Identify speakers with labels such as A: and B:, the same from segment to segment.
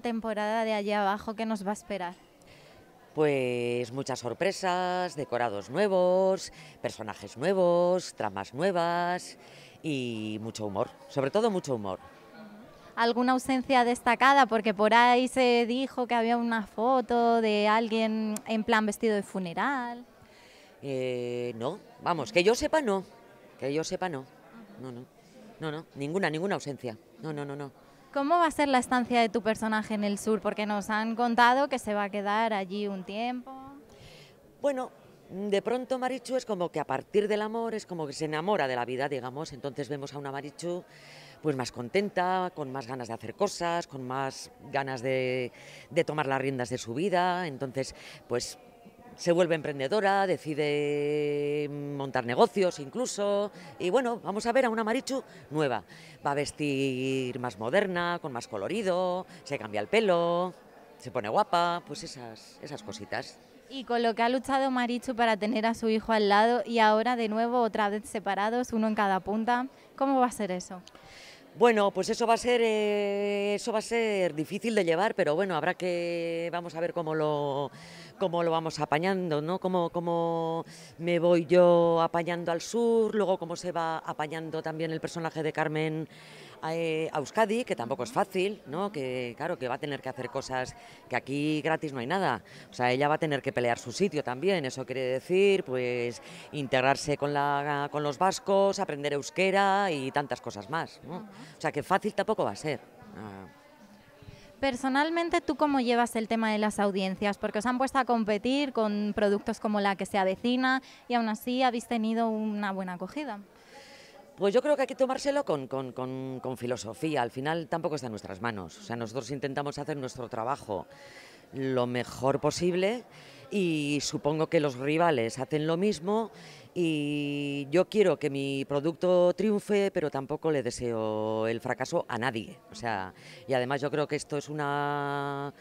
A: temporada de allí Abajo que nos va a esperar?
B: Pues muchas sorpresas, decorados nuevos, personajes nuevos, tramas nuevas y mucho humor, sobre todo mucho humor.
A: ¿Alguna ausencia destacada? Porque por ahí se dijo que había una foto de alguien en plan vestido de funeral.
B: Eh, no, vamos, que yo sepa no, que yo sepa no, no, no, no, no, ninguna, ninguna ausencia, no, no, no, no.
A: ¿Cómo va a ser la estancia de tu personaje en el sur? Porque nos han contado que se va a quedar allí un tiempo.
B: Bueno, de pronto Marichu es como que a partir del amor es como que se enamora de la vida, digamos. Entonces vemos a una Marichu pues más contenta, con más ganas de hacer cosas, con más ganas de, de tomar las riendas de su vida. Entonces, pues se vuelve emprendedora, decide montar negocios incluso. Y bueno, vamos a ver a una Marichu nueva. Va a vestir más moderna, con más colorido, se cambia el pelo, se pone guapa, pues esas, esas cositas.
A: Y con lo que ha luchado Marichu para tener a su hijo al lado y ahora de nuevo otra vez separados, uno en cada punta, ¿cómo va a ser eso?
B: Bueno, pues eso va a ser eh, eso va a ser difícil de llevar, pero bueno, habrá que vamos a ver cómo lo cómo lo vamos apañando, ¿no? Cómo, cómo me voy yo apañando al sur, luego cómo se va apañando también el personaje de Carmen eh, a, Euskadi, que tampoco es fácil, ¿no? Que claro, que va a tener que hacer cosas que aquí gratis no hay nada. O sea, ella va a tener que pelear su sitio también, eso quiere decir, pues, integrarse con, la, con los vascos, aprender euskera y tantas cosas más, O sea, que fácil tampoco va a ser. Ah.
A: Personalmente, ¿tú cómo llevas el tema de las audiencias? Porque os han puesto a competir con productos como la que se avecina y aún así habéis tenido una buena acogida.
B: Pues yo creo que hay que tomárselo con, filosofía. Al final tampoco está en nuestras manos. O sea, nosotros intentamos hacer nuestro trabajo lo mejor posible y supongo que los rivales hacen lo mismo y yo quiero que mi producto triunfe, pero tampoco le deseo el fracaso a nadie. O sea, y además yo creo que esto es una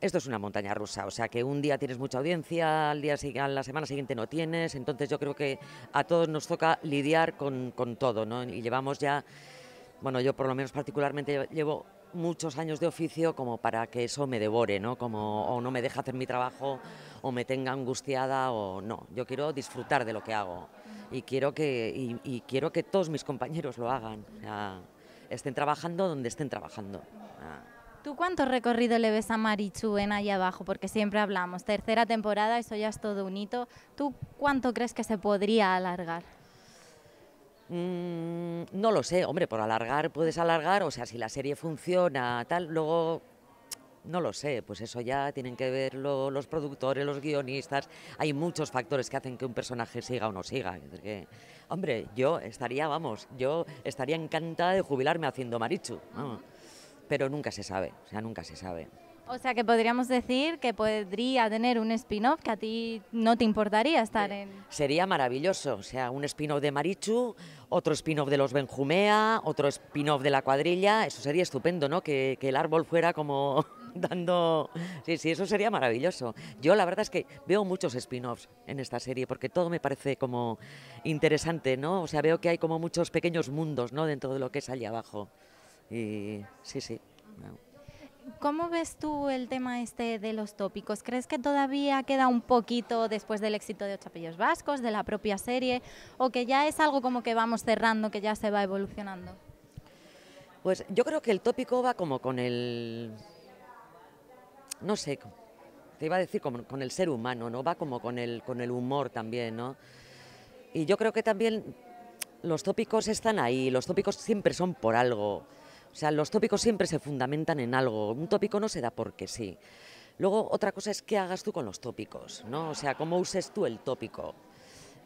B: esto es una montaña rusa, o sea que un día tienes mucha audiencia, al día a la semana siguiente no tienes, entonces yo creo que a todos nos toca lidiar con, todo, ¿no? Y llevamos ya, bueno, yo por lo menos particularmente llevo muchos años de oficio como para que eso me devore, ¿no? Como o no me deja hacer mi trabajo o me tenga angustiada o no. Yo quiero disfrutar de lo que hago y quiero que, y, quiero que todos mis compañeros lo hagan. estén trabajando donde estén trabajando.
A: ¿Tú cuánto recorrido le ves a Marichu en allá abajo? Porque siempre hablamos, tercera temporada, eso ya es todo un hito. ¿Tú cuánto crees que se podría alargar?
B: Mm, no lo sé, hombre, por alargar puedes alargar, o sea, si la serie funciona, tal, luego no lo sé, pues eso ya tienen que verlo los productores, los guionistas. Hay muchos factores que hacen que un personaje siga o no siga. hombre, yo estaría, vamos, yo estaría encantada de jubilarme haciendo Marichu pero nunca se sabe, o sea, nunca se sabe.
A: O sea, que podríamos decir que podría tener un spin-off que a ti no te importaría estar eh, en...
B: Sería maravilloso, o sea, un spin-off de Marichu, otro spin-off de los Benjumea, otro spin-off de la cuadrilla, eso sería estupendo, ¿no? Que, el árbol fuera como dando... Sí, sí, eso sería maravilloso. Yo la verdad es que veo muchos spin-offs en esta serie porque todo me parece como interesante, ¿no? O sea, veo que hay como muchos pequeños mundos, ¿no? Dentro de lo que es allí abajo. Y, sí, sí.
A: ¿Cómo ves tú el tema este de los tópicos? ¿Crees que todavía queda un poquito después del éxito de Ochapillos Vascos, de la propia serie, o que ya es algo como que vamos cerrando, que ya se va evolucionando?
B: Pues yo creo que el tópico va como con el... No sé, te iba a decir como con el ser humano, ¿no? Va como con el, con el humor también, ¿no? Y yo creo que también los tópicos están ahí, los tópicos siempre son por algo o sea, los tópicos siempre se fundamentan en algo. Un tópico no se da porque sí. Luego, otra cosa es qué hagas tú con los tópicos, ¿no? O sea, cómo uses tú el tópico.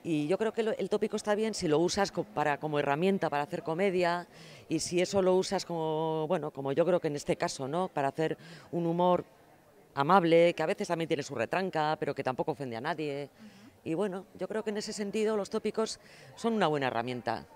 B: Y yo creo que el tópico está bien si lo usas para, como herramienta para hacer comedia y si eso lo usas como, bueno, como yo creo que en este caso, ¿no? Para hacer un humor amable, que a veces también tiene su retranca, pero que tampoco ofende a nadie. Y bueno, yo creo que en ese sentido los tópicos son una buena herramienta.